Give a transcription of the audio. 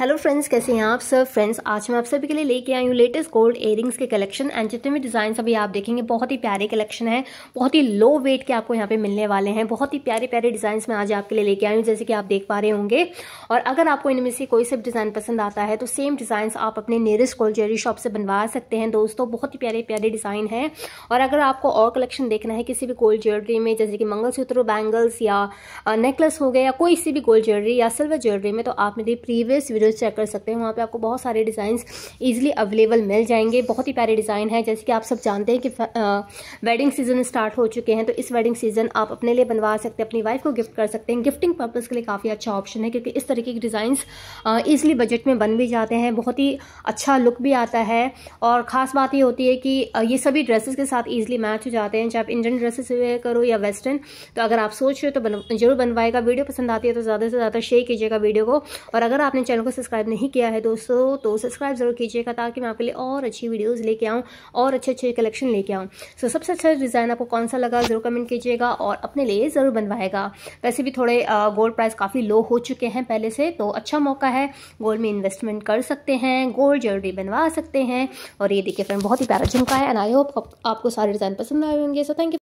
hello friends कैसे हैं आप सब फ्रेंड्स आज मैं आप सभी के लिए लेके आई हूँ लेटेस्ट गोल्ड एयरिंग्स के कलेक्शन एंड जितने भी डिज़ाइन अभी आप देखेंगे बहुत ही प्यारे कलेक्शन है बहुत ही लो वेट के आपको यहाँ पे मिलने वाले हैं बहुत ही प्यारे प्यारे डिज़ाइन मैं आज आपके लिए लेके आई हूँ जैसे कि आप देख पा रहे होंगे और अगर आपको इनमें से कोई सब डिज़ाइन पसंद आता है तो सेम डिज़ाइन आप अपने नियरेस्ट गोल्ड ज्वेलरी शॉप से बनवा सकते हैं दोस्तों बहुत ही प्यारे प्यारे डिज़ाइन है और अगर आपको और कलेक्शन देखना है किसी भी गोल्ड ज्वेलरी में जैसे कि मंगलसूत्र बैंगल्स या नेकलेस हो गए या कोई सी भी गोल्ड ज्वेलरी या सिल्वर ज्वेलरी में तो आप मेरी प्रीवियस वीडियो वीडियोस चेक कर सकते हैं वहाँ पे आपको बहुत सारे डिज़ाइन ईजिली अवेलेबल मिल जाएंगे बहुत ही प्यारे डिज़ाइन है जैसे कि आप सब जानते हैं कि वेडिंग सीजन स्टार्ट हो चुके हैं तो इस वेडिंग सीजन आप अपने लिए बनवा सकते हैं अपनी वाइफ को गिफ्ट कर सकते हैं गिफ्टिंग पर्पज़ के लिए काफ़ी अच्छा ऑप्शन है क्योंकि इस तरीके के डिज़ाइन ईजिली बजट में बन भी जाते हैं बहुत ही अच्छा लुक भी आता है और ख़ास बात ये होती है कि ये सभी ड्रेसेस के साथ ईजिली मैच हो जाते हैं चाहे आप इंडियन ड्रेसेस वेयर करो या वेस्टर्न तो अगर आप सोच रहे हो तो जरूर बनवाएगा वीडियो पसंद आती है तो ज़्यादा से ज़्यादा शेयर कीजिएगा वीडियो को और अगर आपने चैनल को सब्सक्राइब नहीं किया है दोस्तों तो सब्सक्राइब ज़रूर कीजिएगा ताकि मैं आपके लिए और अच्छी वीडियोज़ लेके आऊँ और अच्छे अच्छे कलेक्शन लेके आऊँ सो so, सबसे अच्छा डिज़ाइन आपको कौन सा लगा ज़रूर कमेंट कीजिएगा और अपने लिए ज़रूर बनवाएगा वैसे भी थोड़े गोल्ड प्राइस काफ़ी लो हो चुके हैं पहले से तो अच्छा मौका है गोल्ड में इन्वेस्टमेंट कर सकते हैं गोल्ड ज्वेलरी बनवा सकते हैं और ये देखिए फ्रेंड बहुत ही प्यारा झुमका है एंड आई होप आपको सारे डिज़ाइन पसंद आए होंगे सो थैंक यू